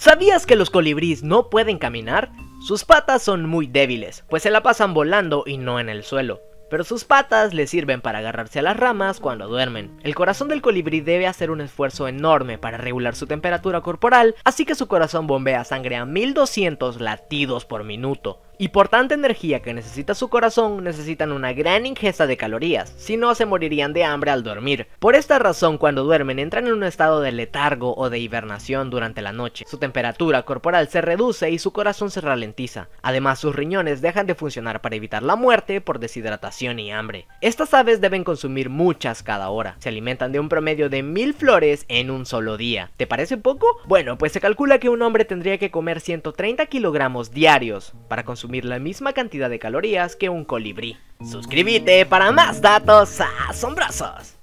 ¿Sabías que los colibríes no pueden caminar? Sus patas son muy débiles, pues se la pasan volando y no en el suelo. Pero sus patas le sirven para agarrarse a las ramas cuando duermen. El corazón del colibrí debe hacer un esfuerzo enorme para regular su temperatura corporal, así que su corazón bombea sangre a 1200 latidos por minuto. Y por tanta energía que necesita su corazón, necesitan una gran ingesta de calorías, si no se morirían de hambre al dormir. Por esta razón, cuando duermen entran en un estado de letargo o de hibernación durante la noche. Su temperatura corporal se reduce y su corazón se ralentiza. Además, sus riñones dejan de funcionar para evitar la muerte por deshidratación y hambre. Estas aves deben consumir muchas cada hora. Se alimentan de un promedio de mil flores en un solo día. ¿Te parece poco? Bueno, pues se calcula que un hombre tendría que comer 130 kilogramos diarios para consumir la misma cantidad de calorías que un colibrí. Suscríbete para más datos asombrosos.